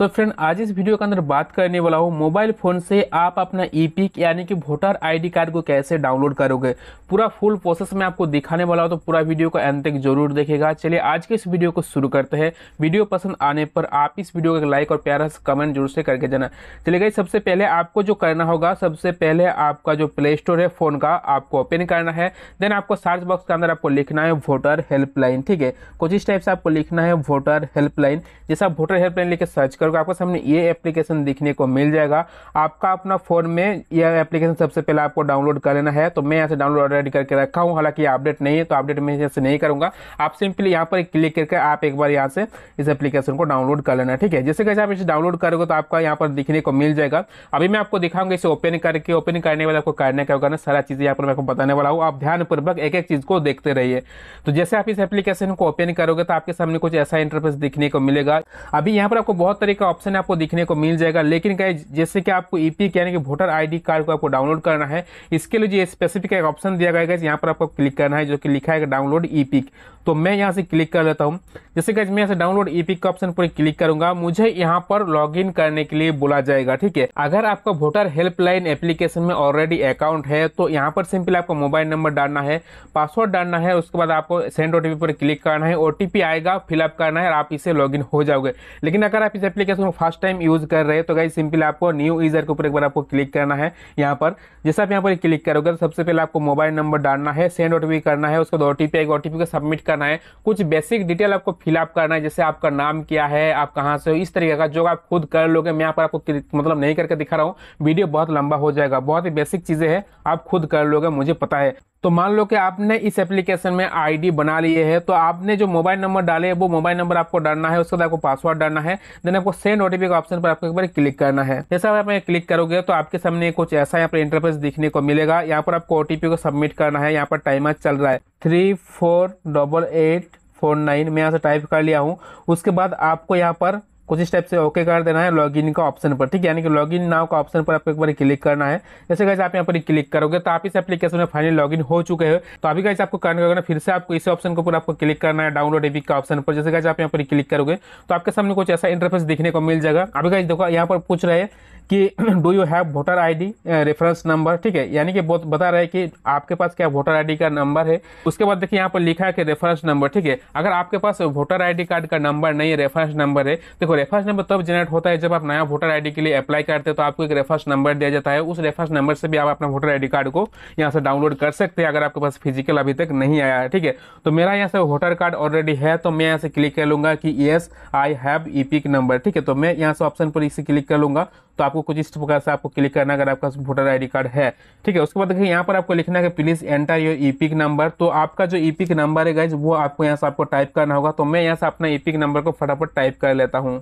सो so friend आज इस video के अंदर बात करने वाला हूँ मोबाइल फ़ोन से आप अपना ई e यानी कि वोटर आईडी कार्ड को कैसे डाउनलोड करोगे पूरा फुल प्रोसेस मैं आपको दिखाने वाला हूँ तो पूरा वीडियो को अंत तक जरूर देखेगा चलिए आज के इस वीडियो को शुरू करते हैं वीडियो पसंद आने पर आप इस वीडियो का लाइक और प्यारा कमेंट जरूर से करके देना चलिए गई सबसे पहले आपको जो करना होगा सबसे पहले आपका जो प्ले स्टोर है फ़ोन का आपको ओपन करना है देन आपको सर्च बॉक्स के अंदर आपको लिखना है वोटर हेल्पलाइन ठीक है कुछ इस टाइप से आपको लिखना है वोटर हेल्पलाइन जैसा वोटर हेल्पलाइन लेकर सर्च करोगे आपको सामने ये एप्लीकेशन दिखने को मिल जाएगा आपका अपना फ़ोन में यह एप्लीकेशन सबसे पहले आपको डाउनलोड कर लेना है तो मैं यहाँ से डाउनलोड ऑलरेडी करके रखा हूँ हालांकि अपडेट नहीं है तो अपडेट मैं यहाँ नहीं करूँगा आप सिंपली यहाँ पर क्लिक करके आप एक बार यहाँ से इस एप्लीकेशन को डाउनलोड कर लेना ठीक है जैसे कैसे आप इसे डाउनलोड करोगे तो आपका यहाँ पर दिखने को मिल जाएगा अभी मैं आपको दिखाऊंगा इसे ओपन करके ओपन करने वाले आपको करने का होगा ना सारा चीज़ यहाँ पर मैं आपको बताने वाला हूँ आप ध्यानपूर्वक एक एक चीज़ को देखते रहिए तो जैसे आप इस एप्लीकेशन को ओपन करोगे तो आपके सामने कुछ ऐसा इंटरफेस दिखने को मिलेगा अभी यहाँ पर आपको बहुत तरीके का ऑप्शन आपको दिखने को मिल जाएगा लेकिन क्या जैसे कि आपको ई e यानी कि वोटर आई कार्ड को आपको डाउनलोड करना है इसके लिए जो स्पेसिफिक एक ऑप्शन दिया गया है यहाँ पर आपको क्लिक करना है जो कि लिखा है डाउनलोड ई e तो मैं यहाँ से क्लिक कर लेता हूँ जैसे कि मैं यहाँ डाउनलोड ई e का ऑप्शन पर क्लिक करूंगा मुझे यहाँ पर लॉग करने के लिए बोला जाएगा ठीक है अगर आपका वोटर हेल्पलाइन एप्लीकेशन में ऑलरेडी अकाउंट है तो यहाँ पर सिंपल आपको मोबाइल नंबर डालना है पासवर्ड डालना है उसके बाद आपको सेंड ओटीपी पर क्लिक करना है ओटीपी आएगा फिलअप करना है और आप इसे लॉग हो जाओगे लेकिन अगर आप इस एप्लीकेशन को फर्स्ट टाइम यूज कर रहे हैं तो गाइज सिंपली आपको न्यू यूजर के ऊपर एक बार आपको क्लिक करना है यहाँ पर जैसे आप यहाँ पर क्लिक करोगे तो सबसे पहले आपको मोबाइल नंबर डालना है सेंड ओटीपी करना है उसके बाद ओटीपी आएगा ओटीपी को सबमिट करना है कुछ बेसिक डिटेल आपको फिलअप करना है जैसे आपका नाम क्या है आप कहाँ से हो इस तरीके का जो आप खुद कर लोगे मैं यहाँ पर आपको मतलब नहीं करके दिखा रहा हूँ वीडियो बहुत लंबा हो जाएगा बहुत ही बेसिक चीज़ें हैं आप खुद कर लोगे मुझे पता है तो मान लो कि आपने इस एप्लीकेशन में आईडी बना लिए है तो आपने जो मोबाइल नंबर डाले है वो मोबाइल नंबर आपको डालना है उसके बाद आपको पासवर्ड डालना है देन आपको आपको सेंड नोटिफिक ऑप्शन पर आपको एक बार क्लिक करना है जैसा आप यहाँ क्लिक करोगे तो आपके सामने कुछ ऐसा यहाँ पर इंटरफेस दिखने को मिलेगा यहाँ पर आपको ओटीपी को सबमिट करना है यहाँ पर टाइमर चल रहा है three four double eight four nine मैं यहाँ से टाइप कर लिया हूँ उसके बाद आपको यहाँ पर कुछ स्टेप से ओके कर देना है लॉगिन का ऑप्शन पर ठीक है यानी कि लॉगिन नाव का ऑप्शन पर आपको एक बार क्लिक करना है जैसे कैसे आप यहाँ पर क्लिक करोगे तो आप इस एप्लीकेशन में फाइनली लॉगिन हो चुके हो तो अभी कैसे आपको करना होगा फिर से आपको इस ऑप्शन के ऊपर आपको क्लिक करना है डाउनलोड एपिक का ऑप्शन पर जैसे कैसे आप यहाँ पर क्लिक करोगे तो आपके सामने कुछ ऐसा इंटरफेस देखने को मिल जाएगा अभी कैसे देखो यहाँ पर पूछ रहे कि do you have voter ID reference number ठीक है यानी कि बहुत बता रहा है कि आपके पास क्या वोटर आईडी का नंबर है उसके बाद देखिए यहाँ पर लिखा है कि रेफरेंस नंबर ठीक है अगर आपके पास वोटर आईडी कार्ड का नंबर नहीं है रेफरेंस नंबर है देखो रेफरेंस नंबर तब जनरेट होता है जब आप नया वोटर आईडी के लिए अप्लाई करते हैं तो आपको एक रेफरेंस नंबर दिया जाता है उस रेफरेंस नंबर से भी आप अपना वोटर आईडी कार्ड को यहाँ से डाउनलोड कर सकते हैं अगर आपके पास फिजिकल अभी तक नहीं आया है ठीक है तो मेरा यहाँ से वोटर कार्ड ऑलरेडी है तो मैं यहाँ से क्लिक कर लूँगा कि yes I have E number ठीक है तो मैं यहाँ से ऑप्शन पर इसे क्लिक कर लूँगा तो आपको कुछ इस प्रकार से आपको क्लिक करना अगर आपका वोटर आई कार्ड है ठीक है उसके बाद देखिए यहाँ पर आपको लिखना है please enter your E number तो आपका जो ई नंबर है गाइज वो आपको यहाँ से आपको टाइप करना होगा तो मैं यहाँ से अपना ई नंबर को फटाफट टाइप कर लेता हूँ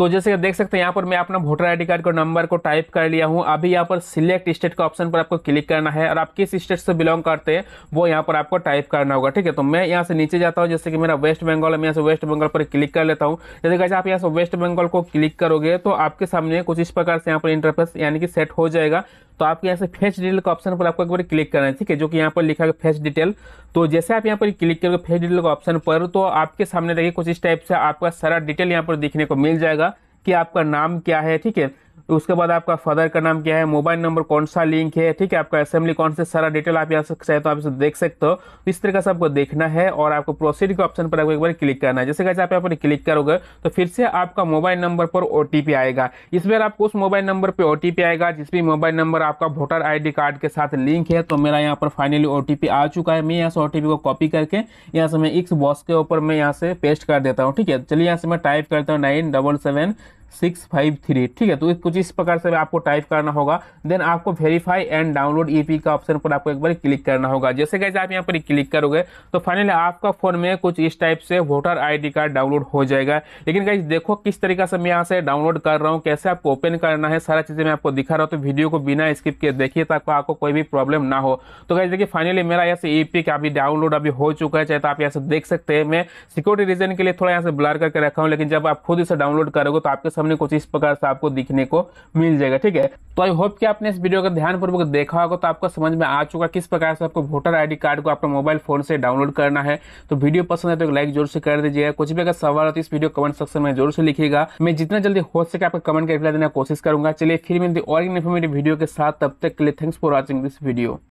तो जैसे देख सकते हैं यहाँ पर मैं अपना वोटर आईडी कार्ड का नंबर को टाइप कर लिया हूँ अभी यहाँ पर सिलेक्ट स्टेट का ऑप्शन पर आपको क्लिक करना है और आप किस स्टेट से बिलोंग करते हैं वो यहाँ पर आपको टाइप करना होगा ठीक है तो मैं यहाँ से नीचे जाता हूँ जैसे कि मेरा वेस्ट बंगाल मैं यहाँ से वेस्ट बंगाल पर क्लिक कर लेता हूँ जैसे कैसे आप यहाँ से वेस्ट बंगाल को क्लिक करोगे तो आपके सामने कुछ इस प्रकार से यहाँ पर इंटरफेस यानी कि सेट हो जाएगा तो आपके यहाँ से फेस डिटेल का ऑप्शन पर आपको एक बार क्लिक करना है ठीक है जो कि यहाँ पर लिखा है फेस डिटेल तो जैसे आप यहाँ पर क्लिक करोगे फेस डिटेल का ऑप्शन पर तो आपके सामने देखिए कुछ इस टाइप से आपका सारा डिटेल यहाँ पर देखने को मिल जाएगा कि आपका नाम क्या है ठीक है उसके बाद आपका फादर का नाम क्या है मोबाइल नंबर कौन सा लिंक है ठीक है आपका असेंबली कौन से सारा डिटेल आप यहाँ से चाहे तो आप इसे देख सकते हो तो इस तरह का सबको देखना है और आपको प्रोसीड के ऑप्शन पर आपको एक बार क्लिक करना है जैसे कैसे आप यहाँ पर क्लिक करोगे तो फिर से आपका मोबाइल नंबर पर ओ आएगा इस बार आपको उस मोबाइल नंबर पर ओ आएगा जिस भी मोबाइल नंबर आपका वोटर आई कार्ड के साथ लिंक है तो मेरा यहाँ पर फाइनली ओ आ चुका है मैं यहाँ से ओ को कॉपी करके यहाँ से मैं इस बॉक्स के ऊपर मैं यहाँ से पेस्ट कर देता हूँ ठीक है चलिए यहाँ से मैं टाइप करता हूँ nine double seven six five three ठीक है तो इसको कुछ इस प्रकार से आपको टाइप करना होगा देन आपको वेरीफाई एंड डाउनलोड ई का ऑप्शन पर आपको एक बार क्लिक करना होगा जैसे कैसे आप यहाँ पर क्लिक करोगे तो फाइनली आपका फोन में कुछ इस टाइप से वोटर आई कार्ड डाउनलोड हो जाएगा लेकिन गाइज देखो किस तरीका से मैं यहाँ से डाउनलोड कर रहा हूँ कैसे आपको ओपन करना है सारा चीज़ें मैं आपको दिखा रहा हूँ तो वीडियो को बिना स्किप किए देखिए ताकि आपको कोई भी प्रॉब्लम ना हो तो गाइज देखिए फाइनली मेरा यहाँ से ई e पिक अभी डाउनलोड अभी हो चुका है चाहे तो आप यहाँ से देख सकते हैं मैं सिक्योरिटी रीजन के लिए थोड़ा यहाँ से ब्लर करके रखा हूँ लेकिन जब आप खुद इसे डाउनलोड करोगे तो आपके सामने कुछ इस प्रकार से आपको दिखने को मिल जाएगा ठीक है तो आई होप कि आपने इस वीडियो का ध्यानपूर्वक देखा होगा तो आपको समझ में आ चुका किस प्रकार से आपको वोटर आईडी कार्ड को आपके मोबाइल फोन से डाउनलोड करना है तो वीडियो पसंद है तो लाइक जरूर से कर दीजिएगा कुछ भी अगर सवाल हो तो इस वीडियो कमेंट सेक्शन में जरूर से लिखिएगा मैं जितना जल्दी हो सके आपका कमेंट का रिप्लाई देने की कोशिश करूंगा चलिए फिर मिलती और इन्फॉर्मेटिव वीडियो के साथ तब तक के लिए thanks for watching this video